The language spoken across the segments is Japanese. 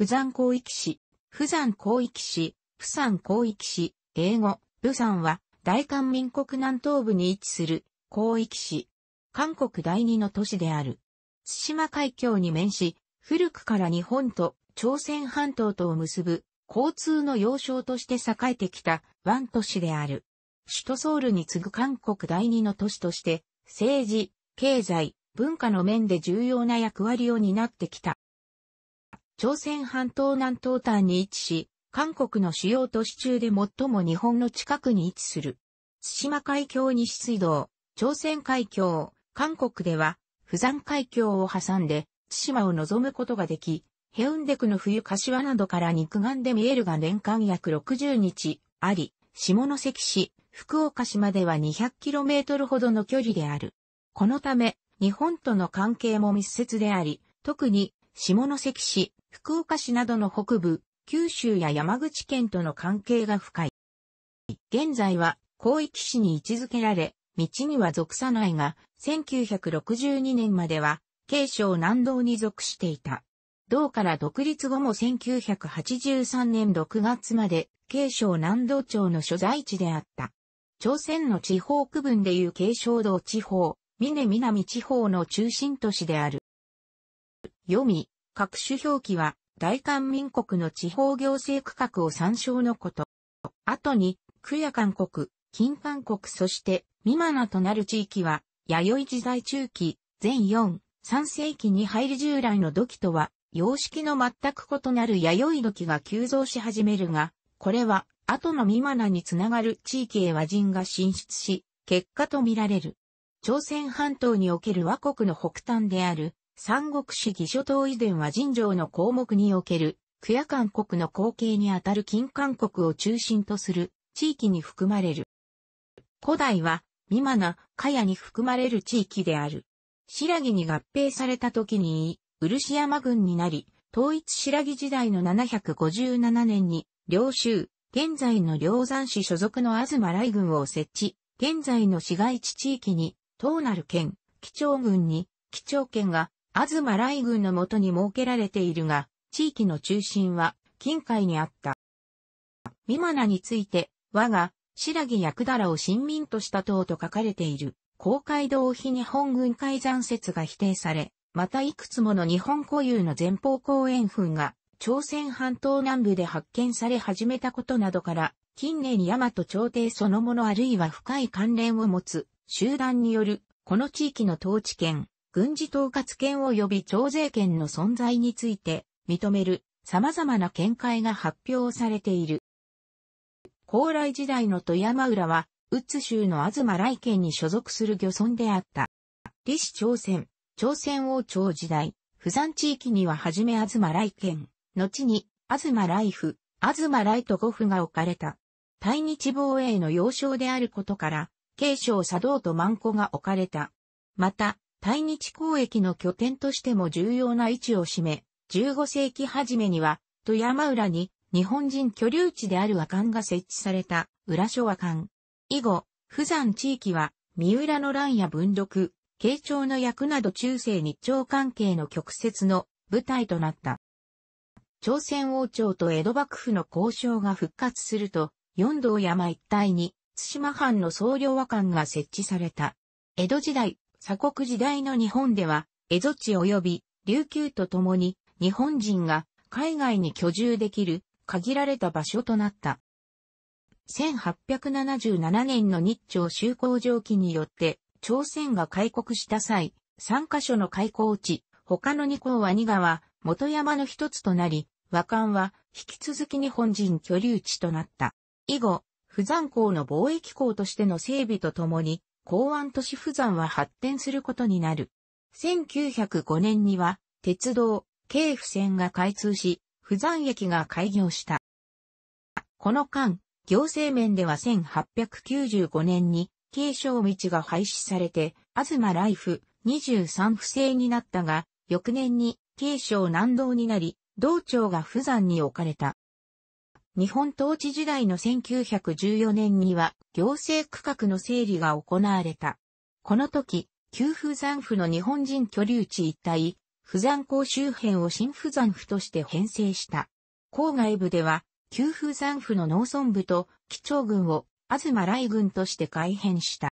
釜山広域市、釜山広域市、釜山広域市、英語、釜山は、大韓民国南東部に位置する、広域市。韓国第二の都市である。対馬海峡に面し、古くから日本と朝鮮半島とを結ぶ交通の要衝として栄えてきた湾都市である。首都ソウルに次ぐ韓国第二の都市として、政治、経済、文化の面で重要な役割を担ってきた。朝鮮半島南東端に位置し、韓国の主要都市中で最も日本の近くに位置する。津島海峡西水道、朝鮮海峡、韓国では、釜山海峡を挟んで、津島を望むことができ、ヘウンデクの冬柏などから肉眼で見えるが年間約60日あり、下関市、福岡市までは 200km ほどの距離である。このため、日本との関係も密接であり、特に下関市、福岡市などの北部、九州や山口県との関係が深い。現在は広域市に位置づけられ、道には属さないが、1962年までは、慶省南道に属していた。道から独立後も1983年6月まで、慶省南道町の所在地であった。朝鮮の地方区分でいう慶省道地方、峰南地方の中心都市である。読み、各種表記は、大韓民国の地方行政区画を参照のこと。後に、区や韓国、金韓国そして、ミマナとなる地域は、弥生時代中期、全4、3世紀に入り従来の土器とは、様式の全く異なる弥生土器が急増し始めるが、これは、後のミマナにつながる地域へ和人が進出し、結果とみられる。朝鮮半島における和国の北端である、三国志義書統遺伝は尋常の項目における、クヤ韓国の後継にあたる金韓国を中心とする地域に含まれる。古代は、ミマナ、カヤに含まれる地域である。白木に合併された時に、漆山郡になり、統一白木時代の757年に、領州、現在の領山市所属の東来軍を設置、現在の市街地地域に、東なる県、基調軍に、基調県が東雷軍のもとに設けられているが、地域の中心は近海にあった。ミマナについて、我が、白木役だらを新民とした党と書かれている、公海道非日本軍海山説が否定され、またいくつもの日本固有の前方後円墳が、朝鮮半島南部で発見され始めたことなどから、近年山と朝廷そのものあるいは深い関連を持つ集団による、この地域の統治権、軍事統括権及び徴税権の存在について認める様々な見解が発表されている。高麗時代の富山浦は、宇津州の東来県に所属する漁村であった。李氏朝鮮、朝鮮王朝時代、富山地域にははじめ東来県、後に東来府、東来と五府が置かれた。対日防衛の要衝であることから、慶章作動と万古が置かれた。また、対日交易の拠点としても重要な位置を占め、15世紀初めには、富山浦に日本人居留地である和館が設置された浦所和館。以後、富山地域は、三浦の乱や文禄、慶長の役など中世日朝関係の曲折の舞台となった。朝鮮王朝と江戸幕府の交渉が復活すると、四道山一帯に、津島藩の総領和館が設置された。江戸時代、鎖国時代の日本では、蝦夷地及び琉球と共に日本人が海外に居住できる限られた場所となった。1877年の日朝修好条記によって朝鮮が開国した際、3カ所の開港地、他の2校は2川、元山の一つとなり、和漢は引き続き日本人居留地となった。以後、不山港の貿易港としての整備とともに、港湾都市釜山は発展することになる。1905年には、鉄道、京府線が開通し、釜山駅が開業した。この間、行政面では1895年に、継承道が廃止されて、東ライフ23不正になったが、翌年に、継承南道になり、道庁が釜山に置かれた。日本統治時代の1914年には行政区画の整理が行われた。この時、旧富山府の日本人居留地一帯、富山港周辺を新富山府として編成した。郊外部では、旧富山府の農村部と、基調軍を、東来軍として改編した。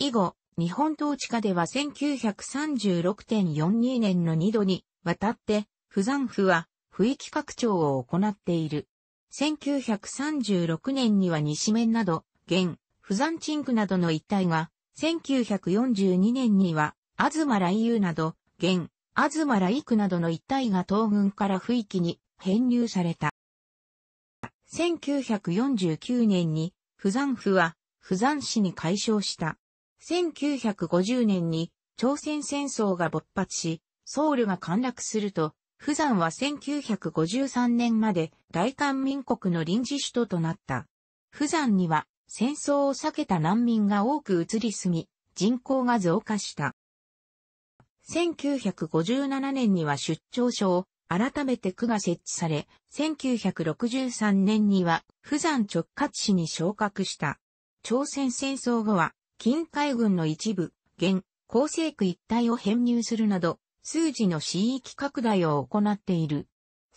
以後、日本統治下では1936.42年の2度にわたって、富山府は、不域拡張を行っている。1936年には西面など、現、フザンチンクなどの一帯が、1942年には、アズマライユなど、現、アズマライクなどの一帯が東軍から不域に編入された。1949年に、フザン府は、フザン市に解消した。1950年に、朝鮮戦争が勃発し、ソウルが陥落すると、富山は1953年まで大韓民国の臨時首都となった。富山には戦争を避けた難民が多く移り住み、人口が増加した。1957年には出張所を改めて区が設置され、1963年には富山直轄市に昇格した。朝鮮戦争後は、近海軍の一部、現、厚生区一帯を編入するなど、数字の市域拡大を行っている。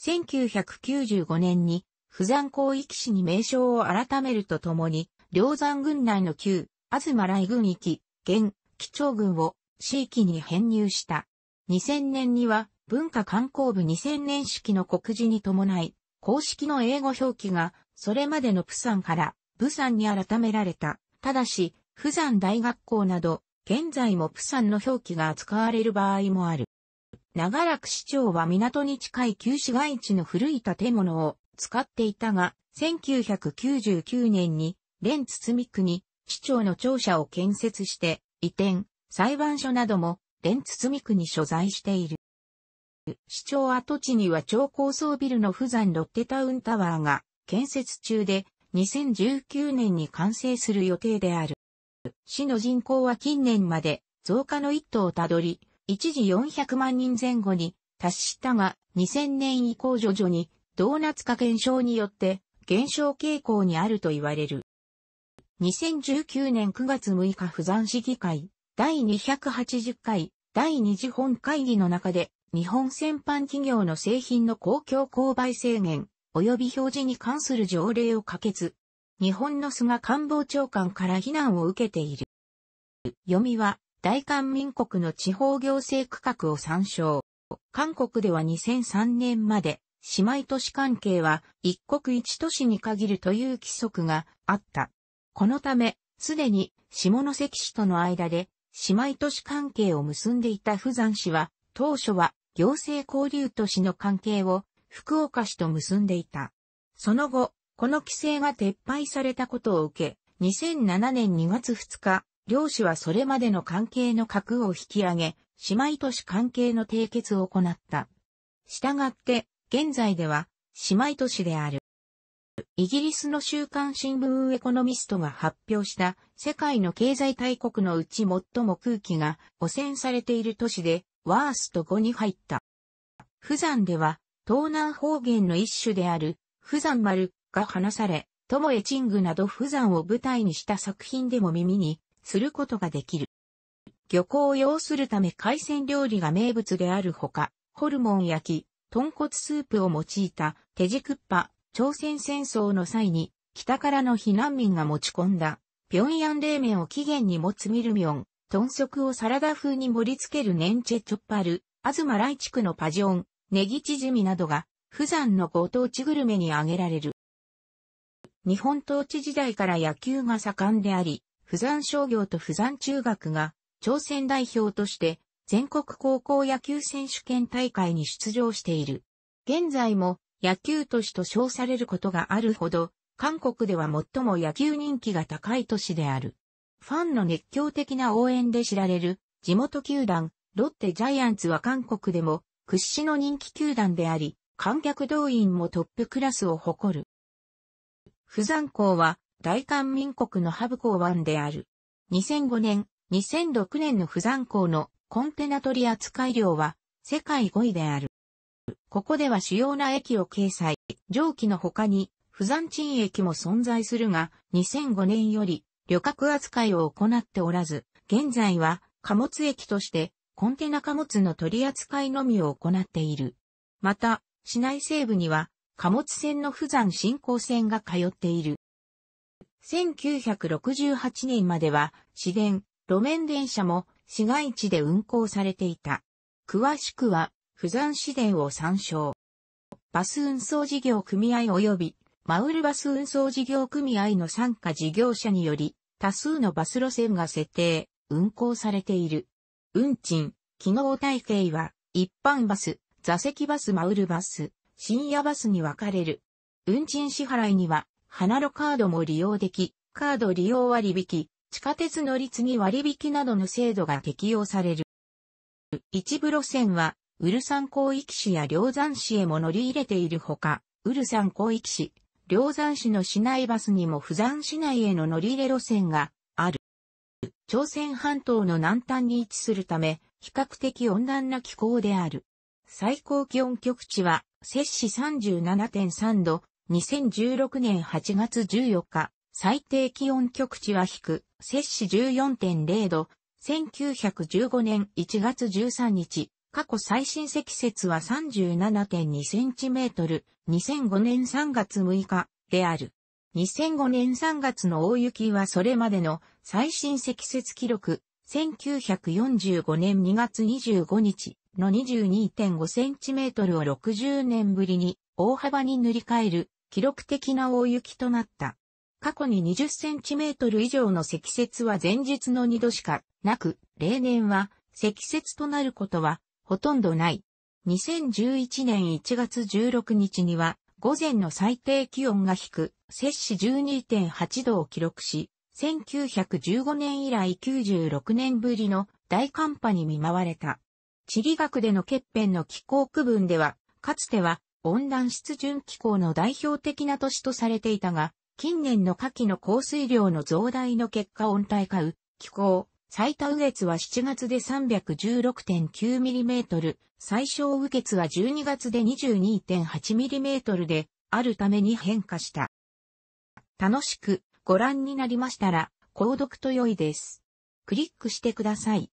1995年に、富山広域市に名称を改めるとともに、梁山郡内の旧、東来郡域、現、基調群を、市域に編入した。2000年には、文化観光部2000年式の告示に伴い、公式の英語表記が、それまでのプサンから、プサンに改められた。ただし、富山大学校など、現在もプサンの表記が扱われる場合もある。長らく市長は港に近い旧市街地の古い建物を使っていたが、1999年に、連区に市長の庁舎を建設して、移転、裁判所なども、連堤区に所在している。市長跡地には超高層ビルの富山ロッテタウンタワーが建設中で2019年に完成する予定である。市の人口は近年まで増加の一途をたどり、一時400万人前後に達したが、2000年以降徐々に、ドーナツ化減少によって、減少傾向にあると言われる。2019年9月6日不山市議会、第280回、第2次本会議の中で、日本先般企業の製品の公共購買制限、及び表示に関する条例を可決。日本の菅官房長官から非難を受けている。読みは、大韓民国の地方行政区画を参照。韓国では2003年まで、姉妹都市関係は一国一都市に限るという規則があった。このため、すでに下関市との間で姉妹都市関係を結んでいた富山市は、当初は行政交流都市の関係を福岡市と結んでいた。その後、この規制が撤廃されたことを受け、2007年2月2日、両氏はそれまでの関係の核を引き上げ、姉妹都市関係の締結を行った。従って、現在では、姉妹都市である。イギリスの週刊新聞エコノミストが発表した世界の経済大国のうち最も空気が汚染されている都市でワースト5に入った。釜山では東南方言の一種である釜山丸が話され、友へチングなど釜山を舞台にした作品でも耳にすることができる。漁港を要するため海鮮料理が名物であるほか、ホルモン焼き、豚骨スープを用いた手軸っぱ、朝鮮戦争の際に北からの避難民が持ち込んだ、平壌冷麺を起源に持つミルミョン、豚足をサラダ風に盛り付けるネンチェチョッパル、アズマライ地区のパジオン、ネギチヂミなどが、釜山のご当地グルメに挙げられる。日本統治時代から野球が盛んであり、釜山商業と釜山中学が、朝鮮代表として、全国高校野球選手権大会に出場している。現在も、野球都市と称されることがあるほど、韓国では最も野球人気が高い都市である。ファンの熱狂的な応援で知られる、地元球団、ロッテジャイアンツは韓国でも、屈指の人気球団であり、観客動員もトップクラスを誇る。釜山校は大韓民国のハブ港湾である。2005年、2006年の不山港のコンテナ取扱量は世界5位である。ここでは主要な駅を掲載。上記の他に、不山鎮駅も存在するが、2005年より旅客扱いを行っておらず、現在は貨物駅としてコンテナ貨物の取り扱いのみを行っている。また、市内西部には貨物船の不山振興船が通っている。1968年までは市電、路面電車も市街地で運行されていた。詳しくは、富山市電を参照。バス運送事業組合及び、マウルバス運送事業組合の参加事業者により、多数のバス路線が設定、運行されている。運賃、機能体系は、一般バス、座席バスマウルバス、深夜バスに分かれる。運賃支払いには、花路カードも利用でき、カード利用割引、地下鉄乗り継ぎ割引などの制度が適用される。一部路線は、ウルサン広域市や梁山市へも乗り入れているほか、ウルサン広域市、梁山市の市内バスにも富山市内への乗り入れ路線がある。朝鮮半島の南端に位置するため、比較的温暖な気候である。最高気温局地は、摂氏37.3度、2016年8月14日、最低気温局地は低、摂氏14.0度、1915年1月13日、過去最新積雪は37.2センチメートル、2005年3月6日である。2005年3月の大雪はそれまでの最新積雪記録、1945年2月25日の22.5センチメートルを60年ぶりに大幅に塗り替える記録的な大雪となった。過去に20センチメートル以上の積雪は前日の2度しかなく、例年は積雪となることはほとんどない。2011年1月16日には午前の最低気温が低、く、摂氏12.8度を記録し、1915年以来96年ぶりの大寒波に見舞われた。地理学での欠片の気候区分では、かつては温暖湿潤気候の代表的な都市とされていたが、近年の夏季の降水量の増大の結果温帯化う、気候、最多雨月は7月で 316.9mm、最小雨月は12月で 22.8mm であるために変化した。楽しくご覧になりましたら、購読と良いです。クリックしてください。